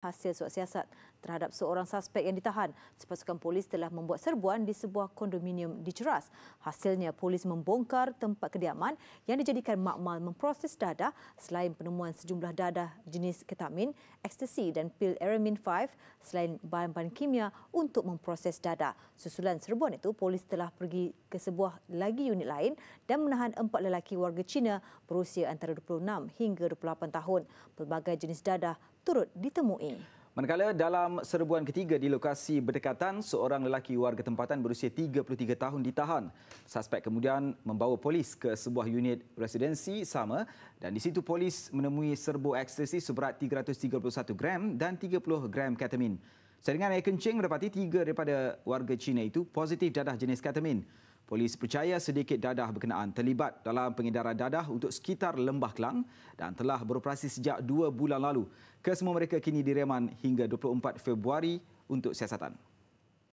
hasil suat siasat terhadap seorang suspek yang ditahan. Sepasukan polis telah membuat serbuan di sebuah kondominium di Ceras. Hasilnya, polis membongkar tempat kediaman yang dijadikan makmal memproses dadah selain penemuan sejumlah dadah jenis ketamin, ekstasi dan pil eramin 5 selain bahan-bahan kimia untuk memproses dadah. Susulan serbuan itu, polis telah pergi ke sebuah lagi unit lain dan menahan empat lelaki warga China berusia antara 26 hingga 28 tahun. Pelbagai jenis dadah turut ditemui. Manakala dalam serbuan ketiga di lokasi berdekatan, seorang lelaki warga tempatan berusia 33 tahun ditahan. Suspek kemudian membawa polis ke sebuah unit residensi sama dan di situ polis menemui serbu ekstasi seberat 331 gram dan 30 gram ketamin. Seringan air kencing mendapati tiga daripada warga Cina itu positif dadah jenis ketamin. Polis percaya sedikit dadah berkenaan terlibat dalam pengedaran dadah untuk sekitar Lembah Kelang dan telah beroperasi sejak dua bulan lalu. Kesemua mereka kini direman hingga 24 Februari untuk siasatan.